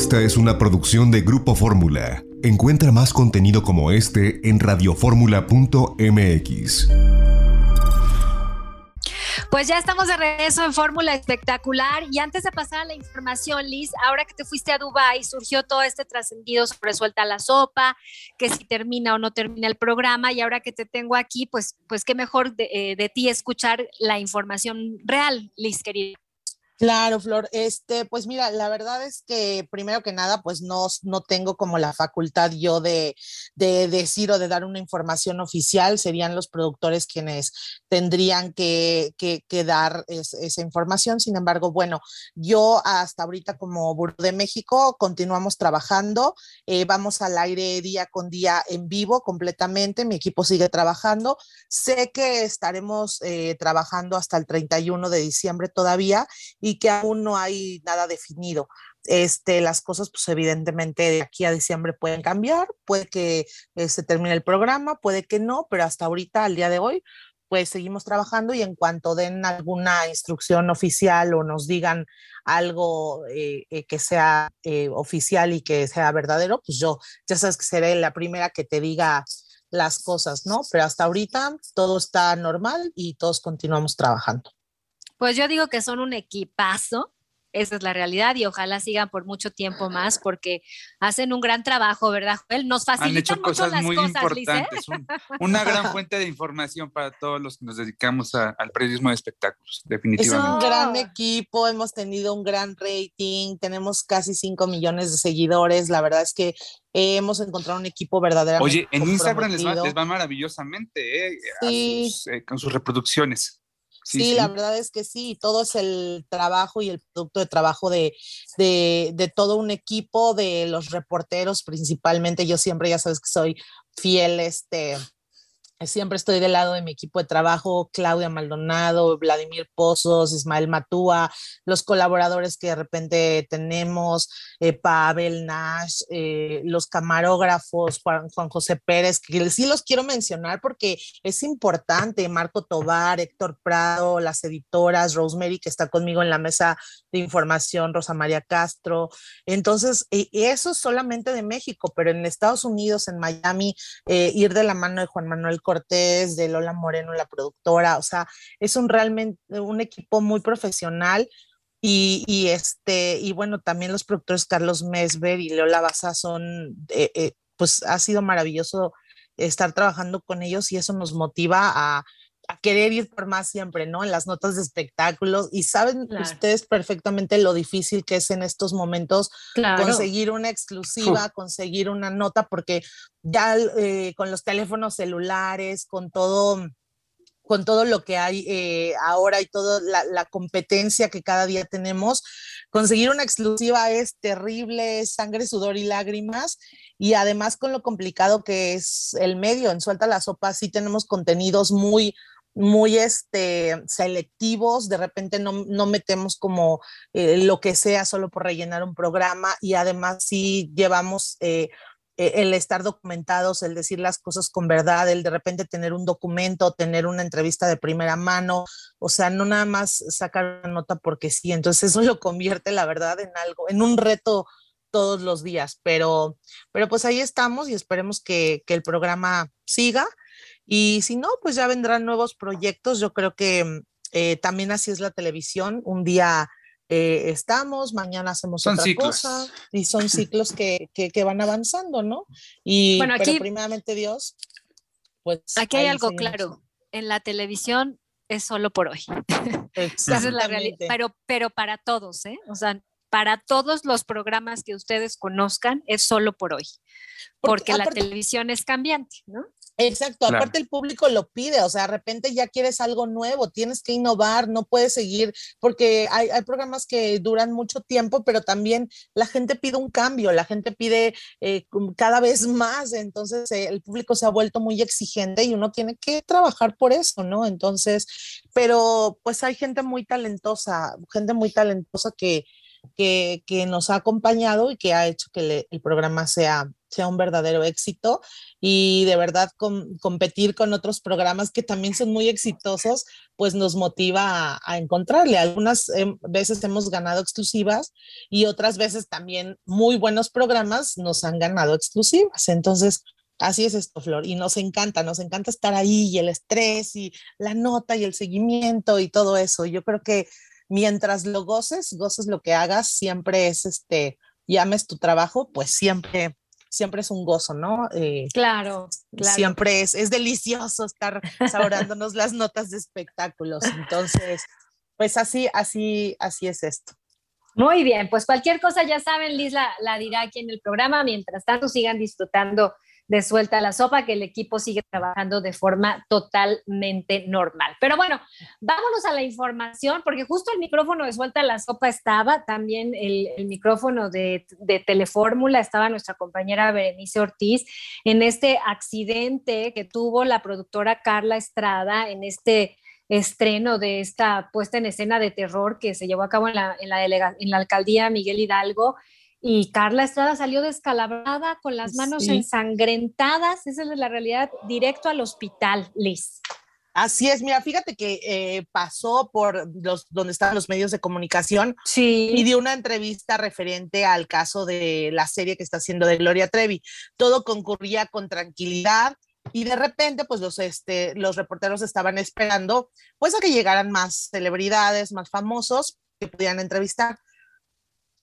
Esta es una producción de Grupo Fórmula. Encuentra más contenido como este en radioformula.mx. Pues ya estamos de regreso en Fórmula Espectacular y antes de pasar a la información, Liz, ahora que te fuiste a Dubai surgió todo este trascendido sobre suelta la sopa, que si termina o no termina el programa y ahora que te tengo aquí, pues, pues qué mejor de eh, ti escuchar la información real, Liz, querida. Claro, Flor. Este, pues mira, la verdad es que primero que nada, pues no, no tengo como la facultad yo de, decir o de dar una información oficial. Serían los productores quienes tendrían que, que, dar esa información. Sin embargo, bueno, yo hasta ahorita como Buró de México continuamos trabajando. Eh, vamos al aire día con día en vivo completamente. Mi equipo sigue trabajando. Sé que estaremos eh, trabajando hasta el 31 de diciembre todavía y que aún no hay nada definido. Este, las cosas, pues evidentemente de aquí a diciembre pueden cambiar, puede que eh, se termine el programa, puede que no, pero hasta ahorita, al día de hoy, pues seguimos trabajando y en cuanto den alguna instrucción oficial o nos digan algo eh, eh, que sea oficial y que sea verdadero, pues yo ya sabes que seré la primera que te diga las cosas, ¿no? Pero hasta ahorita todo está normal y todos continuamos trabajando. Pues yo digo que son un equipazo, esa es la realidad y ojalá sigan por mucho tiempo más porque hacen un gran trabajo, ¿verdad, Joel? Nos facilitan mucho cosas las muy cosas, importantes, una gran fuente de información para todos los que nos dedicamos al periodismo de espectáculos, definitivamente. Es un gran equipo, hemos tenido un gran rating, tenemos casi 5 millones de seguidores, la verdad es que eh, hemos encontrado un equipo verdaderamente Oye, en Instagram les va, maravillosamente eh, eh, con sus reproducciones. Sí, la verdad es que sí, todo es el trabajo y el producto de trabajo de, de, de, todo un equipo, de los reporteros principalmente. Yo siempre, ya sabes que soy fiel, este, Siempre estoy del lado de mi equipo de trabajo, Claudia Maldonado, Vladimir Pozos, Ismael Matúa, los colaboradores que de repente tenemos, eh, Pavel Nash, eh, los camarógrafos, Juan, José Pérez, que sí los quiero mencionar porque es importante, Marco Tobar, Héctor Prado, las editoras, Rosemary que está conmigo en la mesa de información, Rosa María Castro. Entonces, eh, eso solamente de México, pero en Estados Unidos, en Miami, ir de la mano de Juan Manuel Cortés, de Lola Moreno, la productora, o sea, es un realmente un equipo muy profesional y, este, y bueno, también los productores Carlos Mesber y Lola Baza son, eh, eh, pues ha sido maravilloso estar trabajando con ellos y eso nos motiva a, a querer ir por más siempre, ¿no? En las notas de espectáculos y saben ustedes perfectamente lo difícil que es en estos momentos conseguir una exclusiva, conseguir una nota, porque ya eh, con los teléfonos celulares, con todo con todo lo que hay eh, ahora y toda la, la, competencia que cada día tenemos, conseguir una exclusiva es terrible, es sangre, sudor y lágrimas. Y además con lo complicado que es el medio, en Suelta la Sopa sí tenemos contenidos muy, muy este, selectivos, de repente no, metemos como eh, lo que sea solo por rellenar un programa y además sí llevamos eh, eh, el estar documentados, el decir las cosas con verdad, el de repente tener un documento, tener una entrevista de primera mano, o sea, no nada más sacar una nota porque sí, entonces eso lo convierte, la verdad, en algo, en un reto todos los días, pero, pero pues ahí estamos y esperemos que el programa siga y si no, pues ya vendrán nuevos proyectos. Yo creo que mm, eh, también así es la televisión. Un día eh, estamos, mañana hacemos otra cosa. Y son ciclos que, van avanzando, ¿no? Y bueno, aquí, primeramente Dios, pues Aquí hay algo claro. En la televisión es solo por hoy. Esa es la realidad. Pero, pero para todos, ¿eh? O sea, para todos los programas que ustedes conozcan es solo por hoy, porque, la televisión es cambiante, ¿no? Exacto, aparte el público lo pide, o sea, de repente ya quieres algo nuevo, tienes que innovar, no puedes seguir, porque hay, programas que duran mucho tiempo, pero también la gente pide un cambio, la gente pide eh, cada vez más, entonces eh, el público se ha vuelto muy exigente y uno tiene que trabajar por eso, ¿no? Entonces, pero pues hay gente muy talentosa, gente muy talentosa que, que, nos ha acompañado y que ha hecho que el programa sea sea un verdadero éxito y de verdad competir con otros programas que también son muy exitosos, pues nos motiva a, encontrarle. Algunas em, veces hemos ganado exclusivas y otras veces también muy buenos programas nos han ganado exclusivas. Entonces, así es esto, Flor, y nos encanta, nos encanta estar ahí y el estrés y la nota y el seguimiento y todo eso. Yo creo que mientras lo goces, goces lo que hagas, siempre es este llames tu trabajo, pues siempre siempre es un gozo, ¿no? Eh, claro, Siempre es, es delicioso estar saborándonos las notas de espectáculos. Entonces, pues así, así, así es esto. Muy bien, pues cualquier cosa ya saben, Liz la, la dirá aquí en el programa. Mientras tanto, sigan disfrutando de suelta la sopa, que el equipo sigue trabajando de forma totalmente normal. Pero bueno, vámonos a la información, porque justo el micrófono de suelta la sopa estaba, también el, micrófono de, Telefórmula estaba nuestra compañera Berenice Ortiz en este accidente que tuvo la productora Carla Estrada en este estreno de esta puesta en escena de terror que se llevó a cabo en la, en la alcaldía Miguel Hidalgo y Carla Estrada salió descalabrada, con las manos ensangrentadas, esa es la realidad, directo al hospital, Liz. Así es, mira, fíjate que eh, pasó por los, donde están los medios de comunicación y dio una entrevista referente al caso de la serie que está haciendo de Gloria Trevi. Todo concurría con tranquilidad y de repente pues los, este, los reporteros estaban esperando pues a que llegaran más celebridades, más famosos que pudieran entrevistar.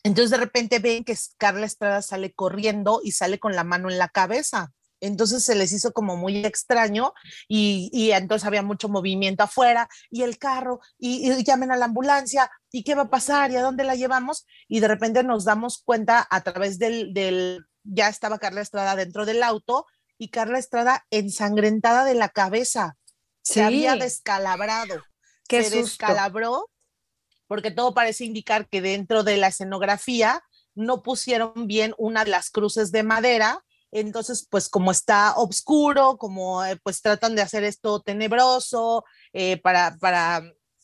Entonces de repente ven que Carla Estrada sale corriendo y sale con la mano en la cabeza. Entonces se les hizo como muy extraño y, entonces había mucho movimiento afuera y el carro y, llamen a la ambulancia y qué va a pasar y a dónde la llevamos y de repente nos damos cuenta a través del, ya estaba Carla Estrada dentro del auto y Carla Estrada ensangrentada de la cabeza. Se había descalabrado. se descalabró porque todo parece indicar que dentro de la escenografía no pusieron bien una de las cruces de madera. Entonces, pues como está oscuro, como eh, pues tratan de hacer esto tenebroso, eh, para,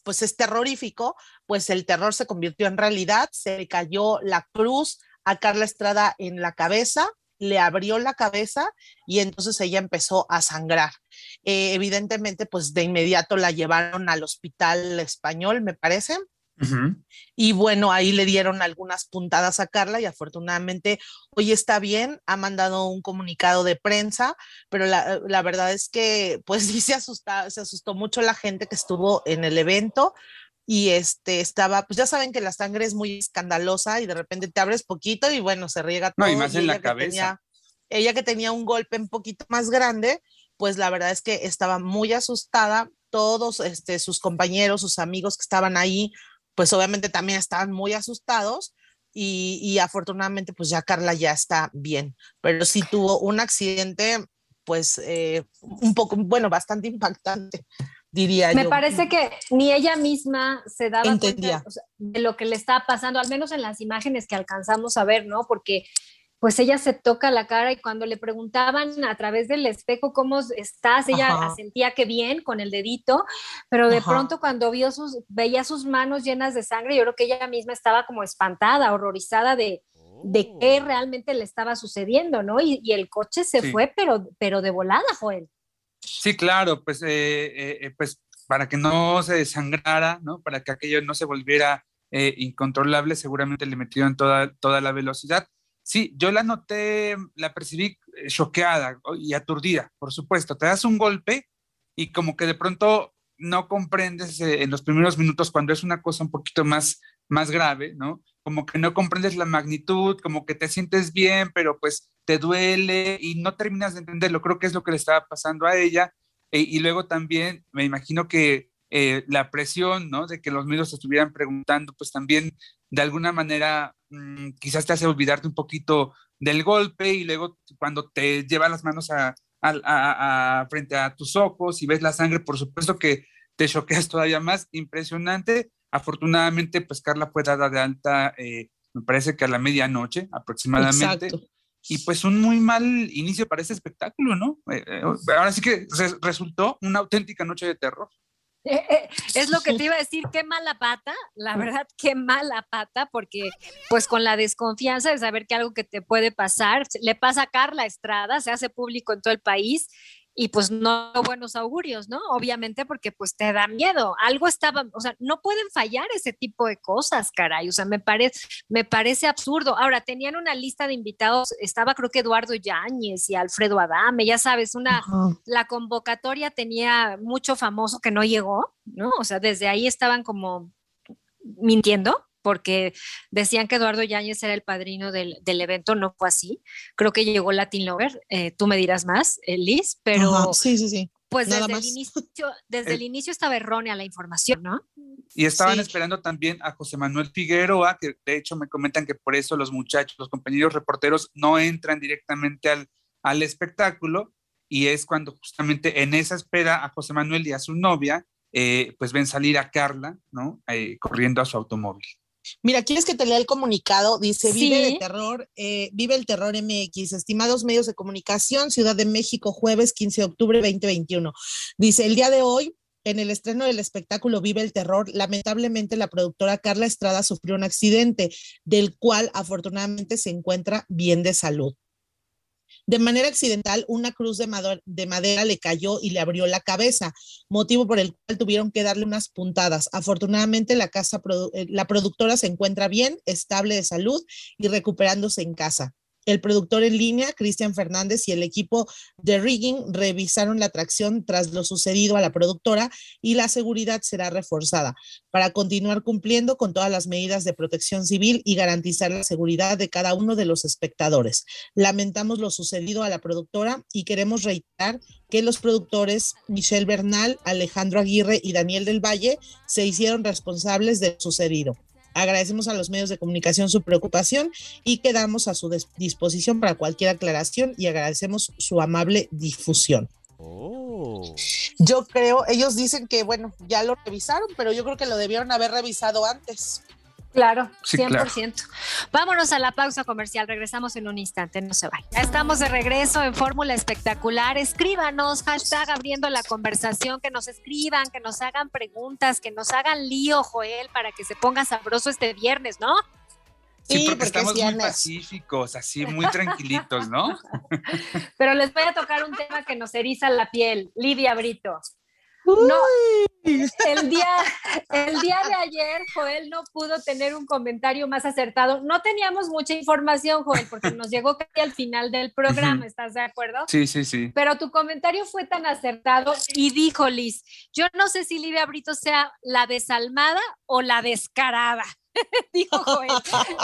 pues es terrorífico, pues el terror se convirtió en realidad, se le cayó la cruz a Carla Estrada en la cabeza, le abrió la cabeza y entonces ella empezó a sangrar. Eh, evidentemente, pues de inmediato la llevaron al hospital español, me parece, y bueno, ahí le dieron algunas puntadas a Carla y afortunadamente hoy está bien, ha mandado un comunicado de prensa, pero la, verdad es que pues sí se, se asustó mucho la gente que estuvo en el evento y este estaba, pues ya saben que la sangre es muy escandalosa y de repente te abres poquito y bueno, se riega todo. No, y más en la cabeza. ella que tenía un golpe un poquito más grande, pues la verdad es que estaba muy asustada, todos este, sus compañeros, sus amigos que estaban ahí, pues obviamente también están muy asustados y, afortunadamente pues ya Carla ya está bien, pero sí tuvo un accidente pues eh, un poco, bueno, bastante impactante, diría Me yo. Me parece que ni ella misma se daba cuenta de lo que le estaba pasando, al menos en las imágenes que alcanzamos a ver, ¿no? Porque pues ella se toca la cara y cuando le preguntaban a través del espejo cómo estás, ella sentía que bien con el dedito, pero de pronto cuando vio sus, veía sus manos llenas de sangre, yo creo que ella misma estaba como espantada, horrorizada de, de qué oh. realmente le estaba sucediendo, ¿no? Y, el coche se fue, pero, pero de volada, fue él Sí, claro, pues, eh, eh, eh, pues para que no se desangrara, ¿no? Para que aquello no se volviera incontrolable, seguramente le metieron toda, toda la velocidad Sí, yo la noté, la percibí eh, choqueada y aturdida, por supuesto. Te das un golpe y como que de pronto no comprendes eh, en los primeros minutos cuando es una cosa un poquito más, más grave, ¿no? Como que no comprendes la magnitud, como que te sientes bien, pero pues te duele y no terminas de entenderlo. Creo que es lo que le estaba pasando a ella. E, y luego también me imagino que eh, la presión, ¿no? De que los medios estuvieran preguntando, pues también de alguna manera mm, quizás te hace olvidarte un poquito del golpe y luego cuando te lleva las manos a, frente a tus ojos y ves la sangre, por supuesto que te choqueas todavía más, impresionante. Afortunadamente, pues Carla fue dada de alta, eh, me parece que a la medianoche aproximadamente. Y pues un muy mal inicio para ese espectáculo, ¿no? Eh, eh, ahora sí que resultó una auténtica noche de terror. es lo que te iba a decir, qué mala pata, la mm. verdad, qué mala pata, porque pues con la desconfianza de saber que algo que te puede pasar, le pasa a Carla Estrada, se hace público en todo el país y pues no buenos augurios, ¿no? Obviamente porque pues te da miedo, algo estaba, o sea, no pueden fallar ese tipo de cosas, caray, o sea, me, parece me parece absurdo. Ahora, tenían una lista de invitados, estaba creo que Eduardo Yáñez y Alfredo Adame, ya sabes, una, la convocatoria tenía mucho famoso que no llegó, ¿no? O sea, desde ahí estaban como mintiendo porque decían que Eduardo Yáñez era el padrino del, evento, no fue así. Creo que llegó Latin Lover, eh, tú me dirás más, eh, Liz, pero... sí, sí, sí. Pues desde, el inicio, desde el eh. inicio estaba errónea la información, ¿no? Y estaban esperando también a José Manuel Figueroa, que de hecho me comentan que por eso los muchachos, los compañeros reporteros no entran directamente al, espectáculo y es cuando justamente en esa espera a José Manuel y a su novia, pues ven salir a Carla, ¿no? corriendo a su automóvil. Mira, ¿quieres que te lea el comunicado? Dice, vive el terror, eh, vive el terror MX, estimados medios de comunicación, Ciudad de México, jueves 15 de octubre 2021. Dice, el día de hoy, en el estreno del espectáculo Vive el Terror, lamentablemente la productora Carla Estrada sufrió un accidente, del cual afortunadamente se encuentra bien de salud. De manera accidental, una cruz de, madera, de madera le cayó y le abrió la cabeza, motivo por el cual tuvieron que darle unas puntadas. Afortunadamente, la, casa eh, la productora se encuentra bien, estable de salud y recuperándose en casa. El productor en línea, Cristian Fernández, y el equipo de Rigging revisaron la atracción tras lo sucedido a la productora y la seguridad será reforzada para continuar cumpliendo con todas las medidas de protección civil y garantizar la seguridad de cada uno de los espectadores. Lamentamos lo sucedido a la productora y queremos reiterar que los productores Michelle Bernal, Alejandro Aguirre y Daniel del Valle se hicieron responsables de sucedido. Agradecemos a los medios de comunicación su preocupación y quedamos a su disposición para cualquier aclaración y agradecemos su amable difusión. Oh. Yo creo, ellos dicen que, bueno, ya lo revisaron, pero yo creo que lo debieron haber revisado antes. Claro, 100%. Vámonos a la pausa comercial, regresamos en un instante, no se vayan. Ya estamos de regreso en Fórmula Espectacular. Escríbanos, hashtag abriendo la conversación, que nos escriban, que nos hagan preguntas, que nos hagan lío, Joel, para que se ponga sabroso este viernes, ¿no? Sí, porque, estamos muy pacíficos, así muy tranquilitos, ¿no? Pero les voy a tocar un tema que nos eriza la piel, Lidia Brito. No, el día, el día de ayer, Joel no pudo tener un comentario más acertado. No teníamos mucha información, Joel, porque nos llegó casi al final del programa, ¿estás de acuerdo? Sí, sí, sí. Pero tu comentario fue tan acertado y dijo Liz, yo no sé si Livia Brito sea la desalmada o la descarada. dijo Joel.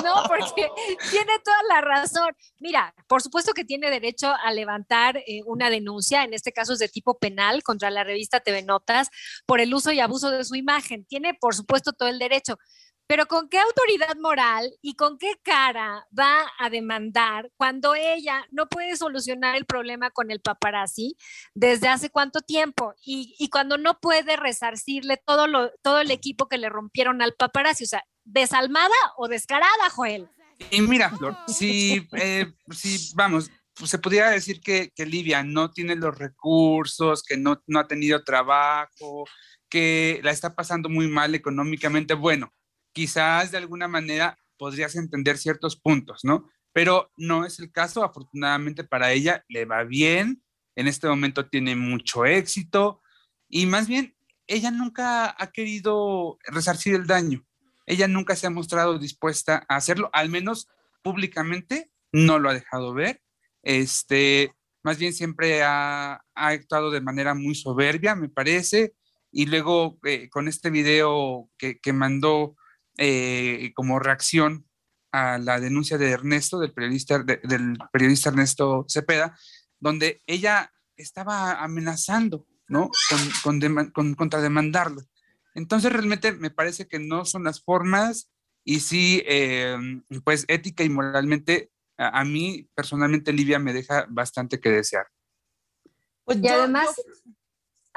No, porque tiene toda la razón. Mira, por supuesto que tiene derecho a levantar eh, una denuncia, en este caso es de tipo penal, contra la revista TV Notas por el uso y abuso de su imagen. Tiene, por supuesto, todo el derecho. Pero ¿con qué autoridad moral y con qué cara va a demandar cuando ella no puede solucionar el problema con el paparazzi desde hace cuánto tiempo? Y, cuando no puede resarcirle todo, lo, todo el equipo que le rompieron al paparazzi. O sea, ¿desalmada o descarada, Joel? Y mira, Flor, si, eh, si vamos, pues, se podría decir que, que, Livia no tiene los recursos, que no ha tenido trabajo, que la está pasando muy mal económicamente. Bueno, quizás de alguna manera podrías entender ciertos puntos, ¿no? Pero no es el caso, afortunadamente para ella le va bien, en este momento tiene mucho éxito y más bien ella nunca ha querido resarcir el daño, ella nunca se ha mostrado dispuesta a hacerlo, al menos públicamente no lo ha dejado ver, este, más bien siempre ha, actuado de manera muy soberbia, me parece, y luego eh, con este video que mandó eh, como reacción a la denuncia de Ernesto, del periodista, del periodista Ernesto Cepeda, donde ella estaba amenazando, ¿no? Con, con, con contrademandarlo. Entonces, realmente me parece que no son las formas y sí, eh, pues ética y moralmente, a, mí personalmente Livia me deja bastante que desear. Pues y además,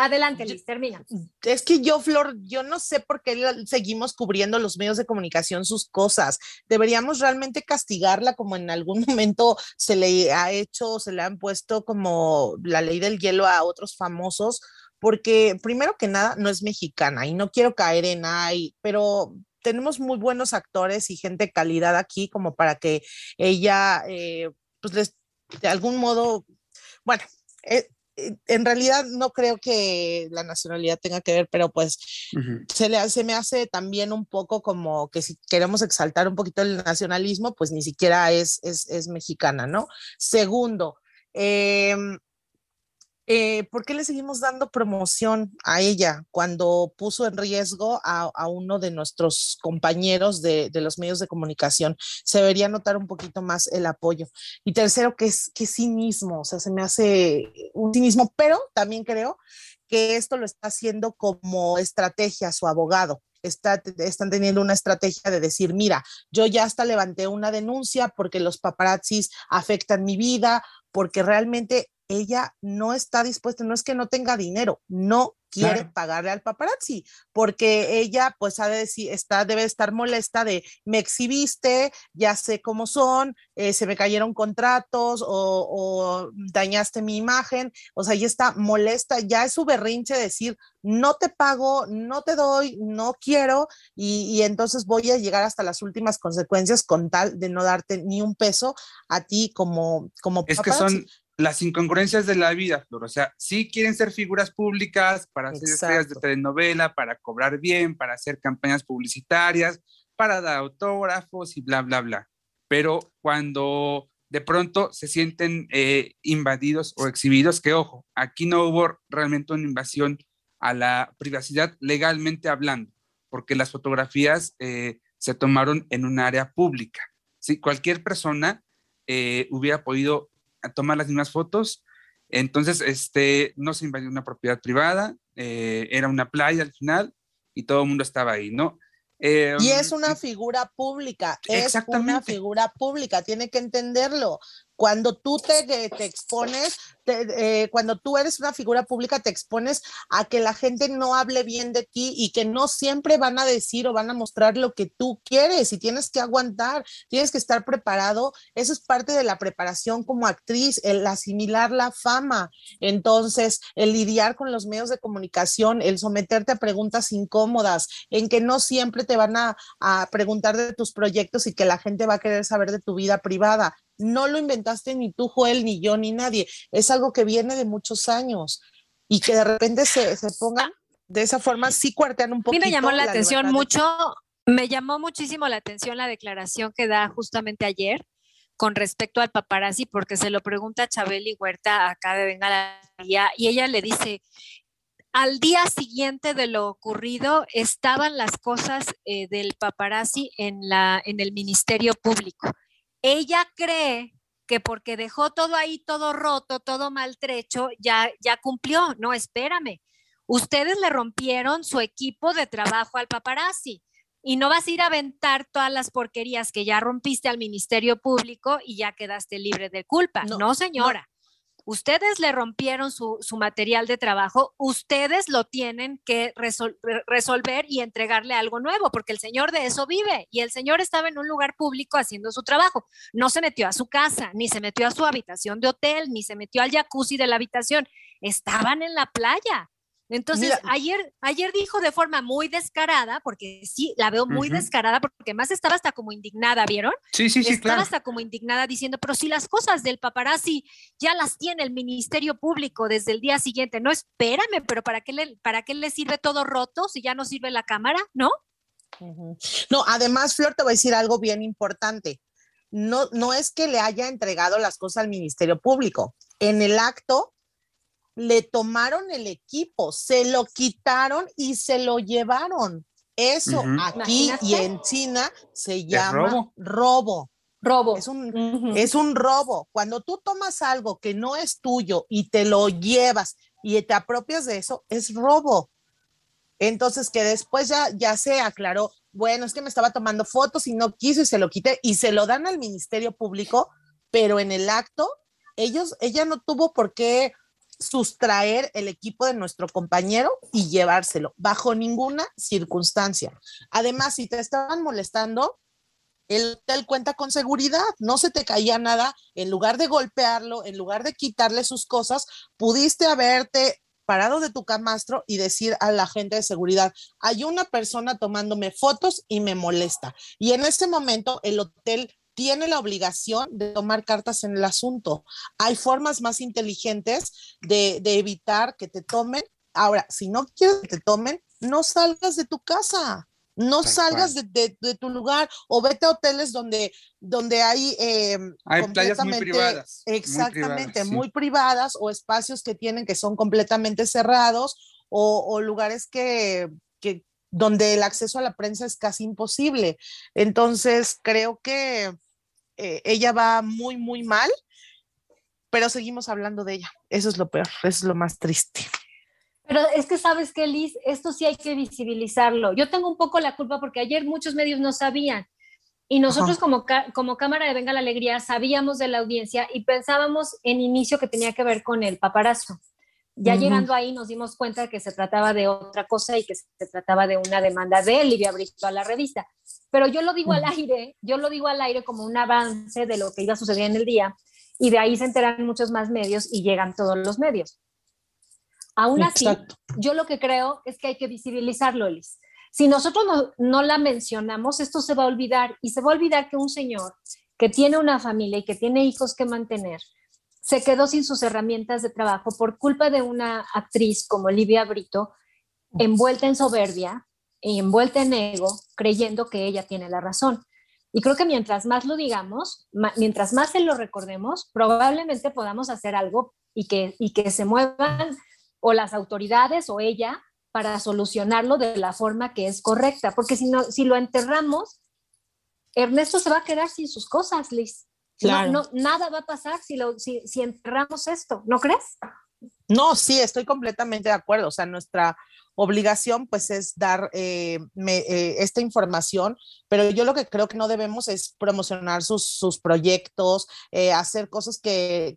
Adelante, Liz, termina. Es que yo, Flor, yo no sé por qué seguimos cubriendo los medios de comunicación sus cosas. Deberíamos realmente castigarla como en algún momento se le ha hecho, se le han puesto como la ley del hielo a otros famosos, porque primero que nada no es mexicana y no quiero caer en ahí, pero tenemos muy buenos actores y gente de calidad aquí como para que ella, eh, pues de algún modo, bueno, eh, eh, en realidad no creo que la nacionalidad tenga que ver, pero pues se, le, se me hace también un poco como que si queremos exaltar un poquito el nacionalismo, pues ni siquiera es, es, es mexicana, ¿no? Segundo, eh, eh, ¿por qué le seguimos dando promoción a ella cuando puso en riesgo a, uno de nuestros compañeros de, los medios de comunicación? Se debería notar un poquito más el apoyo. Y tercero, que es, que cinismo, o sea, se me hace un cinismo, pero también creo que esto lo está haciendo como estrategia su abogado está, están teniendo una estrategia de decir, mira, yo ya hasta levanté una denuncia porque los paparazzis afectan mi vida, porque realmente ella no está dispuesta, no es que no tenga dinero, no quiere pagarle al paparazzi, porque ella pues sabe si está, debe estar molesta de me exhibiste, ya sé cómo son, eh, se me cayeron contratos o, dañaste mi imagen, o sea, ella está molesta, ya es su berrinche decir no te pago, no te doy, no quiero y, entonces voy a llegar hasta las últimas consecuencias con tal de no darte ni un peso a ti como, como las incongruencias de la vida, Flor. O sea, sí quieren ser figuras públicas para hacer estrellas de telenovela, para cobrar bien, para hacer campañas publicitarias, para dar autógrafos y bla, bla, bla. Pero cuando de pronto se sienten eh, invadidos o exhibidos, que ojo, aquí no hubo realmente una invasión a la privacidad legalmente hablando, porque las fotografías eh, se tomaron en un área pública. ¿sí? Cualquier persona eh, hubiera podido a tomar las mismas fotos. Entonces, este, no se invadió una propiedad privada, eh, era una playa al final y todo el mundo estaba ahí, ¿no? Eh, y es mm, una figura pública, es una figura pública, tiene que entenderlo. Cuando tú te, expones, eh, cuando tú eres una figura pública, te expones a que la gente no hable bien de ti y que no siempre van a decir o van a mostrar lo que tú quieres y tienes que aguantar, tienes que estar preparado. Eso es parte de la preparación como actriz, el asimilar la fama. Entonces, el lidiar con los medios de comunicación, el someterte a preguntas incómodas, en que no siempre te van a preguntar de tus proyectos y que la gente va a querer saber de tu vida privada no lo inventaste ni tú, Joel, ni yo, ni nadie. Es algo que viene de muchos años y que de repente se, se ponga de esa forma, sí cuartean un poco. me llamó la, atención mucho, me llamó muchísimo la atención la declaración que da justamente ayer con respecto al paparazzi, porque se lo pregunta Chabeli Huerta acá de Venga la día y ella le dice, al día siguiente de lo ocurrido estaban las cosas eh, del paparazzi en, la, en el Ministerio Público ella cree que porque dejó todo ahí, todo roto, todo maltrecho, ya, ya cumplió. No, espérame. Ustedes le rompieron su equipo de trabajo al paparazzi y no vas a ir a aventar todas las porquerías que ya rompiste al Ministerio Público y ya quedaste libre de culpa. No, no señora. Ustedes le rompieron su, material de trabajo, ustedes lo tienen que resolver y entregarle algo nuevo, porque el señor de eso vive y el señor estaba en un lugar público haciendo su trabajo. No se metió a su casa, ni se metió a su habitación de hotel, ni se metió al jacuzzi de la habitación. Estaban en la playa entonces, ayer, ayer dijo de forma muy descarada, porque sí, la veo muy descarada, porque más estaba hasta como indignada, ¿vieron? Sí, sí, sí. Estaba hasta como indignada diciendo, pero si las cosas del paparazzi ya las tiene el Ministerio Público desde el día siguiente, no espérame, pero ¿para qué le, para qué le sirve todo roto si ya no sirve la cámara, no? No, además, Flor, te voy a decir algo bien importante. No, no es que le haya entregado las cosas al Ministerio Público. En el acto le tomaron el equipo, se lo quitaron y se lo llevaron. Eso aquí y en China se llama robo? robo. Es un, robo. Cuando tú tomas algo que no es tuyo y te lo llevas y te apropias de eso, es robo. Entonces, que después ya, ya se aclaró, bueno, es que me estaba tomando fotos y no quiso y se lo quité y se lo dan al Ministerio Público, pero en el acto, ellos, ella no tuvo por qué sustraer el equipo de nuestro compañero y llevárselo, bajo ninguna circunstancia. Además, si te estaban molestando, el hotel cuenta con seguridad, no se te caía nada, en lugar de golpearlo, en lugar de quitarle sus cosas, pudiste haberte parado de tu camastro y decir a la gente de seguridad, hay una persona tomándome fotos y me molesta. Y en ese momento el hotel tiene la obligación de tomar cartas en el asunto. Hay formas más inteligentes de, evitar que te tomen. Ahora, si no quieres que te tomen, no salgas de tu casa. No salgas de, tu lugar o vete a hoteles donde, donde hay, em, hay muy privadas. Exactamente, muy privadas, o espacios que tienen que son completamente cerrados o, lugares que, que, donde el acceso a la prensa es casi imposible. Entonces, creo que eh, ella va muy, muy mal, pero seguimos hablando de ella. Eso es lo peor, eso es lo más triste. Pero es que sabes que, Liz, esto sí hay que visibilizarlo. Yo tengo un poco la culpa porque ayer muchos medios no sabían. Y nosotros como, como Cámara de Venga la Alegría sabíamos de la audiencia y pensábamos en inicio que tenía que ver con el paparazo. Ya llegando ahí nos dimos cuenta que se trataba de otra cosa y que se trataba de una demanda de Livia Brito a la revista pero yo lo digo al aire, yo lo digo al aire como un avance de lo que iba a suceder en el día y de ahí se enteran muchos más medios y llegan todos los medios. Aún así, yo lo que creo es que hay que visibilizarlo, Elis. Si nosotros no, la mencionamos, esto se va a olvidar y se va a olvidar que un señor que tiene una familia y que tiene hijos que mantener, se quedó sin sus herramientas de trabajo por culpa de una actriz como Olivia Brito, envuelta en soberbia, envuelta en ego, creyendo que ella tiene la razón. Y creo que mientras más lo digamos, mientras más se lo recordemos, probablemente podamos hacer algo y que, y que se muevan o las autoridades o ella para solucionarlo de la forma que es correcta. Porque si, no, si lo enterramos, Ernesto se va a quedar sin sus cosas, Liz. Claro. No, nada va a pasar si, lo, si, si enterramos esto, ¿no crees? No, sí, estoy completamente de acuerdo. O sea, nuestra obligación pues es dar eh, eh, esta información, pero yo lo que creo que no debemos es promocionar sus, proyectos, eh, hacer cosas que,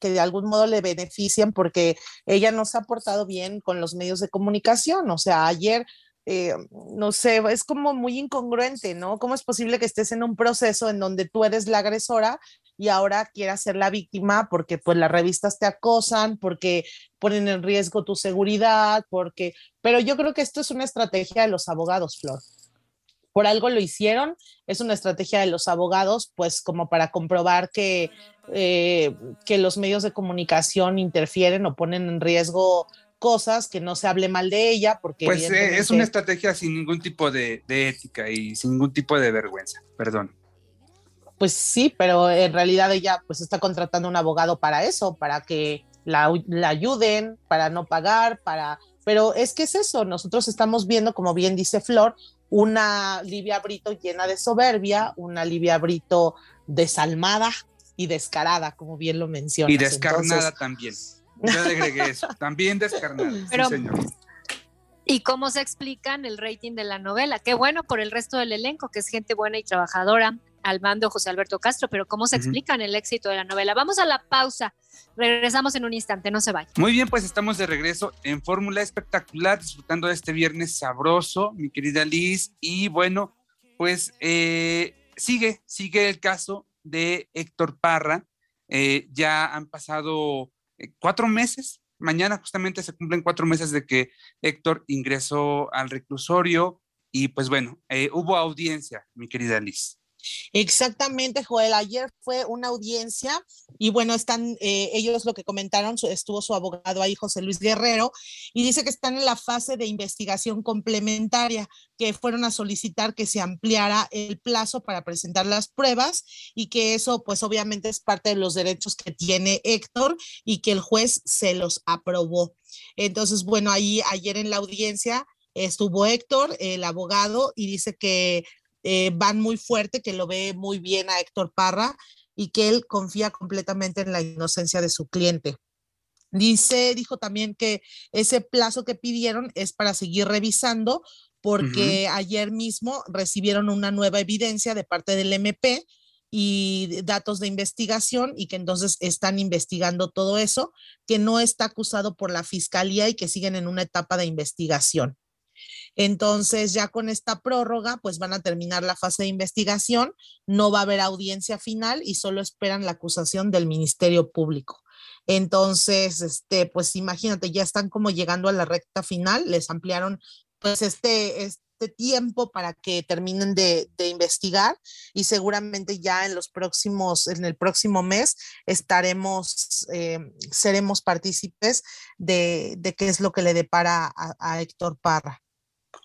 de algún modo le beneficien porque ella no se ha portado bien con los medios de comunicación. O sea, ayer... no sé, es como muy incongruente, ¿no? ¿Cómo es posible que estés en un proceso en donde tú eres la agresora y ahora quieras ser la víctima porque pues las revistas te acosan, porque ponen en riesgo tu seguridad, porque... Pero yo creo que esto es una estrategia de los abogados, Flor. Por algo lo hicieron, es una estrategia de los abogados, pues como para comprobar que, eh, que los medios de comunicación interfieren o ponen en riesgo cosas, que no se hable mal de ella, porque... Pues eh, es una estrategia sin ningún tipo de, de ética y sin ningún tipo de vergüenza, perdón pues sí, pero en realidad ella pues está contratando un abogado para eso, para que la, ayuden, para no pagar, para... Pero es que es eso, nosotros estamos viendo, como bien dice Flor, una Livia Brito llena de soberbia, una Livia Brito desalmada y descarada, como bien lo menciona. Y descarnada también. Yo le agregué eso, también descarnada. sí señor. ¿Y cómo se en el rating de la novela? Qué bueno por el resto del elenco, que es gente buena y trabajadora al mando José Alberto Castro, pero ¿cómo se explica el éxito de la novela? Vamos a la pausa, regresamos en un instante, no se vaya. Muy bien, pues estamos de regreso en Fórmula Espectacular, disfrutando de este viernes sabroso, mi querida Liz, y bueno, pues eh, sigue, sigue el caso de Héctor Parra, eh, ya han pasado eh, cuatro meses, mañana justamente se cumplen cuatro meses de que Héctor ingresó al reclusorio y pues bueno, hubo audiencia, mi querida Liz. Exactamente, Joel. Ayer fue una audiencia y bueno, están eh, ellos lo que comentaron, estuvo su abogado ahí, José Luis Guerrero, y dice que están en la fase de investigación complementaria, que fueron a solicitar que se ampliara el plazo para presentar las pruebas y que eso pues obviamente es parte de los derechos que tiene Héctor y que el juez se los aprobó. Entonces, bueno, ahí ayer en la audiencia estuvo Héctor, el abogado, y dice que eh, van muy fuerte, que lo ve muy bien a Héctor Parra y que él confía completamente en la inocencia de su cliente. Dice, dijo también que ese plazo que pidieron es para seguir revisando porque ayer mismo recibieron una nueva evidencia de parte del MP y datos de investigación y que entonces están investigando todo eso, que no está acusado por la fiscalía y que siguen en una etapa de investigación. Entonces, ya con esta prórroga, pues van a terminar la fase de investigación, no va a haber audiencia final y solo esperan la acusación del Ministerio Público. Entonces, este, pues imagínate, ya están como llegando a la recta final, les ampliaron pues este, este tiempo para que terminen de, investigar y seguramente ya en los próximos, en el próximo mes estaremos, eh, seremos partícipes de, qué es lo que le depara a Héctor Parra.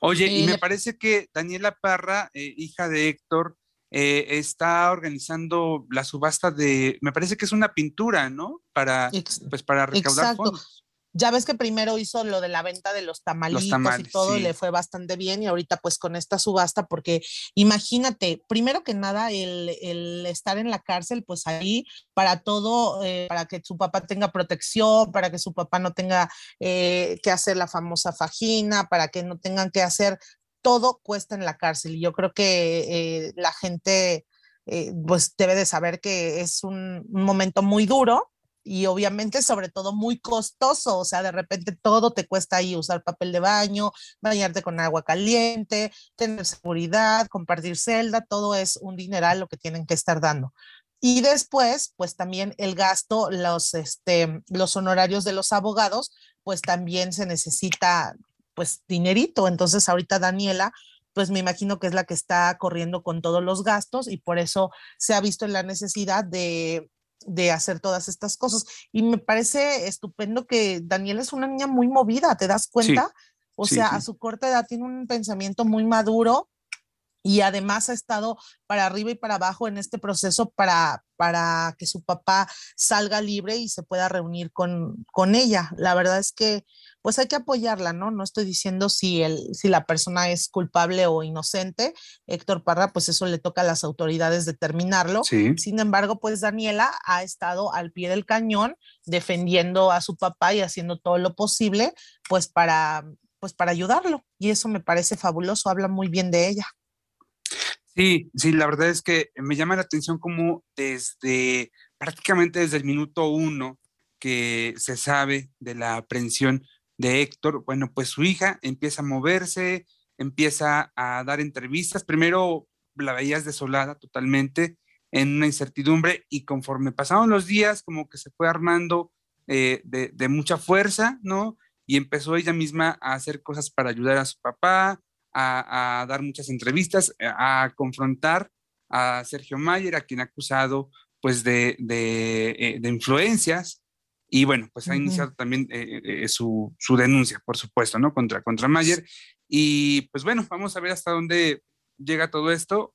Oye, y, eh, me parece que Daniela Parra, eh, hija de Héctor, eh, está organizando la subasta de, me parece que es una pintura, ¿no? Para, pues para recaudar fondos. Ya ves que primero hizo lo de la venta de los tamalitos y todo, le fue bastante bien, y ahorita pues con esta subasta, porque imagínate, primero que nada, el, estar en la cárcel, pues ahí para todo, eh, para que su papá tenga protección, para que su papá no tenga eh, que hacer la famosa fajina, para que no tengan que hacer todo cuesta en la cárcel. Y yo creo que eh, la gente pues debe de saber que es un, momento muy duro y obviamente sobre todo muy costoso, o sea, de repente todo te cuesta ahí usar papel de baño, bañarte con agua caliente, tener seguridad, compartir celda, todo es un dineral lo que tienen que estar dando. Y después, pues también el gasto, los, este, los honorarios de los abogados, pues también se necesita, pues, dinerito. Entonces, ahorita Daniela, pues me imagino que es la que está corriendo con todos los gastos y por eso se ha visto la necesidad de, de hacer todas estas cosas. Y me parece estupendo que Daniel es una niña muy movida, ¿te das cuenta? o sea, a su corta edad tiene un pensamiento muy maduro y además ha estado para arriba y para abajo en este proceso para, para que su papá salga libre y se pueda reunir con, con ella. La verdad es que pues hay que apoyarla, ¿no? No estoy diciendo si, si la persona es culpable o inocente. Héctor Parra, pues eso le toca a las autoridades determinarlo. Sin embargo, pues Daniela ha estado al pie del cañón defendiendo a su papá y haciendo todo lo posible, pues para, pues para ayudarlo. Y eso me parece fabuloso, habla muy bien de ella. Sí, sí, la verdad es que me llama la atención como desde prácticamente desde el minuto uno que se sabe de la aprehensión de Héctor, bueno, pues su hija empieza a moverse, empieza a dar entrevistas. Primero la veías desolada totalmente, en una incertidumbre, y conforme pasaron los días, como que se fue armando eh, de, mucha fuerza, ¿no? Y empezó ella misma a hacer cosas para ayudar a su papá, a, dar muchas entrevistas, a, confrontar a Sergio Mayer, a quien ha acusado pues de, de eh, influencias, y bueno, pues ha iniciado también eh, eh, eh, su, denuncia, por supuesto, ¿no? Contra, contra Mayer. Y pues bueno, vamos a ver hasta dónde llega todo esto.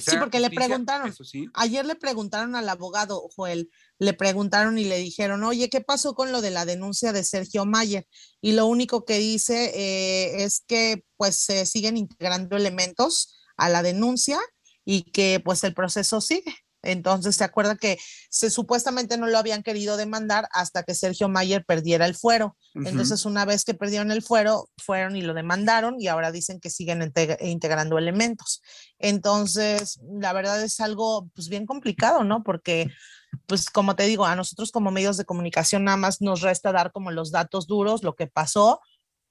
sí, porque le preguntaron, ayer le preguntaron al abogado Joel, le preguntaron y le dijeron, oye, ¿qué pasó con lo de la denuncia de Sergio Mayer? Y lo único que dice es que pues se siguen integrando elementos a la denuncia y que pues el proceso sigue. Entonces, ¿se acuerda que se supuestamente no lo habían querido demandar hasta que Sergio Mayer perdiera el fuero? Entonces, una vez que perdieron el fuero, fueron y lo demandaron y ahora dicen que siguen integrando elementos. Entonces, la verdad es algo pues bien complicado, ¿no? Porque pues como te digo, a nosotros como medios de comunicación nada más nos resta dar como los datos duros, lo que pasó,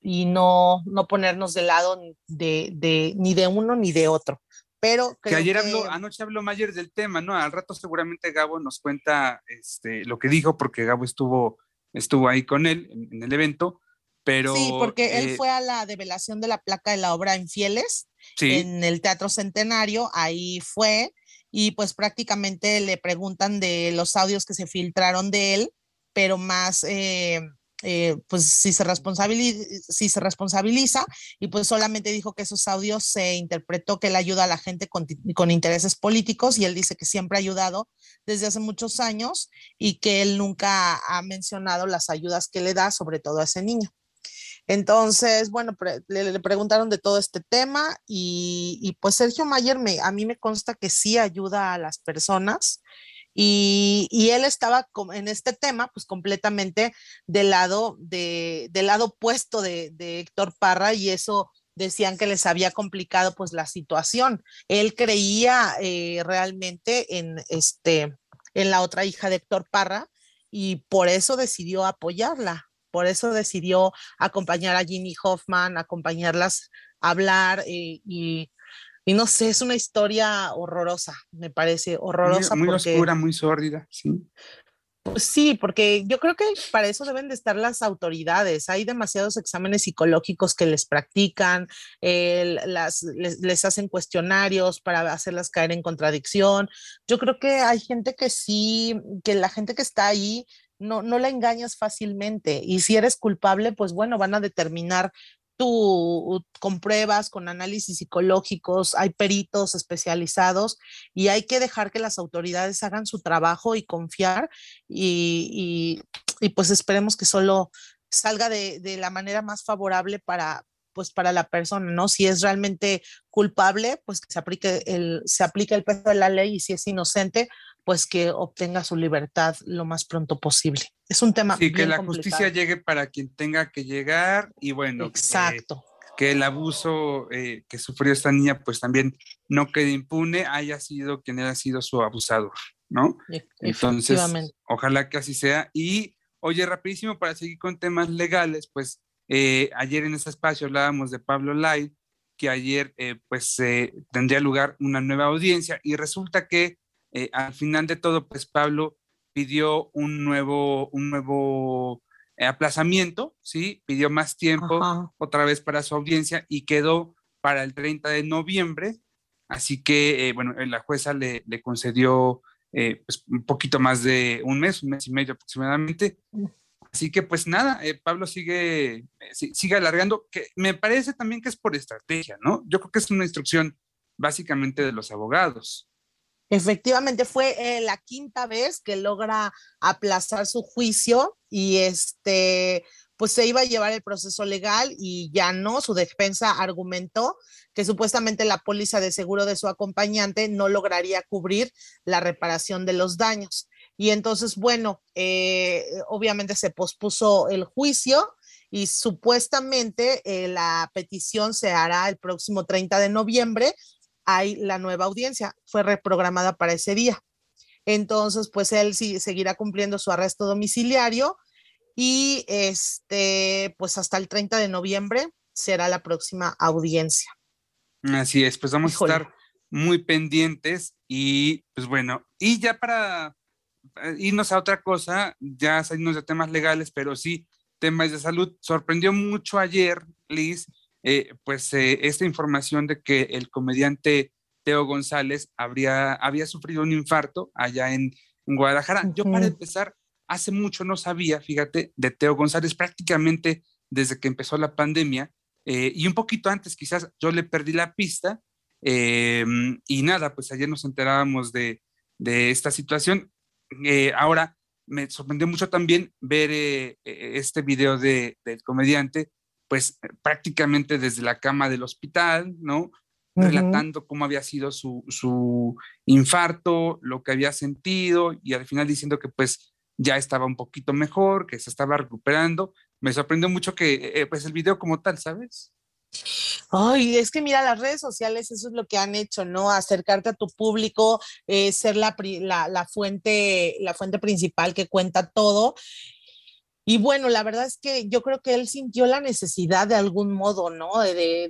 y no, no ponernos de lado de, de, ni de uno ni de otro. Pero que ayer anoche habló Mayer del tema, ¿no? Al rato seguramente Gabo nos cuenta este, lo que dijo, porque Gabo estuvo, estuvo ahí con él en, el evento. Pero, sí, porque él eh, fue a la develación de la placa de la obra Infieles sí. en el Teatro Centenario, ahí fue, y pues prácticamente le preguntan de los audios que se filtraron de él, pero más eh, eh, pues si se, responsabiliza, si se responsabiliza y pues solamente dijo que esos audios se interpretó que él ayuda a la gente con, intereses políticos y él dice que siempre ha ayudado desde hace muchos años y que él nunca ha mencionado las ayudas que le da, sobre todo a ese niño. Entonces, bueno, le, preguntaron de todo este tema y, pues Sergio Mayer me, a mí me consta que sí ayuda a las personas y, él estaba en este tema, pues completamente del lado, lado opuesto de, Héctor Parra y eso decían que les había complicado pues la situación. Él creía eh, realmente en este en la otra hija de Héctor Parra y por eso decidió apoyarla, por eso decidió acompañar a Jimmy Hoffman, acompañarlas a hablar eh, y y no sé, es una historia horrorosa, me parece horrorosa. Muy, oscura, muy sórdida, sí. Pues sí, porque yo creo que para eso deben de estar las autoridades. Hay demasiados exámenes psicológicos que les practican, les, hacen cuestionarios para hacerlas caer en contradicción. Yo creo que hay gente que sí, que la gente que está ahí no, no la engañas fácilmente. Y si eres culpable, pues bueno, van a determinar tú uh, compruebas con análisis psicológicos, hay peritos especializados y hay que dejar que las autoridades hagan su trabajo y confiar y, pues esperemos que solo salga de, de, la manera más favorable para pues para la persona, ¿no? Si es realmente culpable, pues que se aplique el, se aplique el peso de la ley y si es inocente, pues que obtenga su libertad lo más pronto posible. Es un tema. Sí, que la justicia llegue para quien tenga que llegar y bueno. Exacto. que el abuso eh, que sufrió esta niña pues también no quede impune, haya sido quien haya sido su abusador, ¿no? E-, Entonces, ojalá que así sea. Y, oye, rapidísimo, para seguir con temas legales, pues eh, ayer en ese espacio hablábamos de Pablo Lai, que ayer eh, pues tendría lugar una nueva audiencia y resulta que eh, al final de todo, pues Pablo pidió un nuevo, un nuevo eh, aplazamiento, ¿sí? Pidió más tiempo otra vez para su audiencia y quedó para el 30 de noviembre. Así que, eh, bueno, la jueza le, concedió pues, un poquito más de un mes, un mes y medio aproximadamente. Mm. Así que, pues nada, Pablo sigue, sigue alargando, que me parece también que es por estrategia, ¿no? Yo creo que es una instrucción básicamente de los abogados. Efectivamente, fue eh, la quinta vez que logra aplazar su juicio y este, pues se iba a llevar el proceso legal y ya no. Su defensa argumentó que supuestamente la póliza de seguro de su acompañante no lograría cubrir la reparación de los daños. Y entonces, bueno, eh, obviamente se pospuso el juicio y supuestamente eh, la petición se hará el próximo 30 de noviembre hay la nueva audiencia, fue reprogramada para ese día. Entonces, pues él seguirá cumpliendo su arresto domiciliario y este, pues hasta el 30 de noviembre será la próxima audiencia. Así es, pues vamos a estar muy pendientes y pues bueno, y ya para eh, irnos a otra cosa, ya salimos de temas legales, pero sí temas de salud, sorprendió mucho ayer, Liz, eh, pues eh, esta información de que el comediante Teo González habría, había sufrido un infarto allá en, Guadalajara. Yo para empezar, hace mucho no sabía, fíjate, de Teo González, prácticamente desde que empezó la pandemia eh, y un poquito antes quizás yo le perdí la pista y nada, pues ayer nos enterábamos de, esta situación. ahora, me sorprendió mucho también ver e, e, este video del comediante pues eh, prácticamente desde la cama del hospital, ¿no? Relatando cómo había sido su, su infarto, lo que había sentido y al final diciendo que pues ya estaba un poquito mejor, que se estaba recuperando. Me sorprendió mucho que eh, eh, pues el video como tal, ¿sabes? Ay, es que mira, las redes sociales, eso es lo que han hecho, ¿no? Acercarte a tu público, ser la, la, la, fuente, la fuente principal que cuenta todo. Y bueno, la verdad es que yo creo que él sintió la necesidad de algún modo, ¿no? De,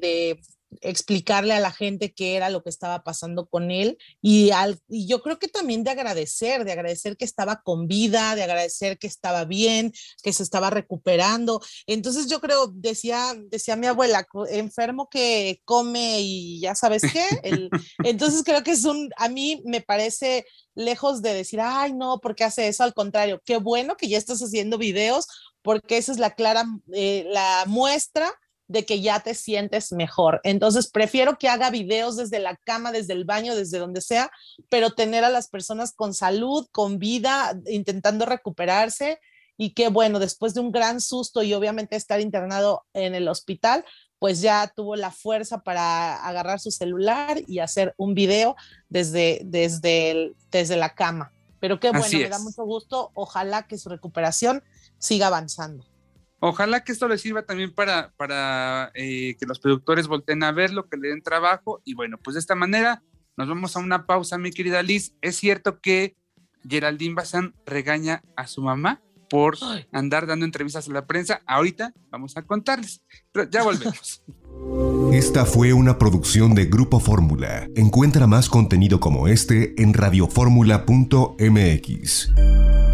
explicarle a la gente qué era lo que estaba pasando con él y, y yo creo que también de agradecer, de agradecer que estaba con vida, de agradecer que estaba bien, que se estaba recuperando. Entonces yo creo, decía, decía mi abuela, enfermo que come y ya sabes qué. entonces creo que es un, a mí me parece lejos de decir, ay, no, porque hace eso, al contrario, qué bueno que ya estás haciendo videos, porque esa es la clara, eh, la muestra de que ya te sientes mejor. Entonces, prefiero que haga videos desde la cama, desde el baño, desde donde sea, pero tener a las personas con salud, con vida, intentando recuperarse y que, bueno, después de un gran susto y obviamente estar internado en el hospital, pues ya tuvo la fuerza para agarrar su celular y hacer un video desde, desde, desde la cama. Pero qué bueno, me da mucho gusto. Ojalá que su recuperación siga avanzando. Ojalá que esto les sirva también para, para eh, que los productores volteen a verlo, que le den trabajo. Y bueno, pues de esta manera nos vamos a una pausa, mi querida Liz. Es cierto que Geraldine Bazán regaña a su mamá por andar dando entrevistas a la prensa. Ahorita vamos a contarles. Pero ya volvemos. Esta fue una producción de Grupo Fórmula. Encuentra más contenido como este en radioformula.mx.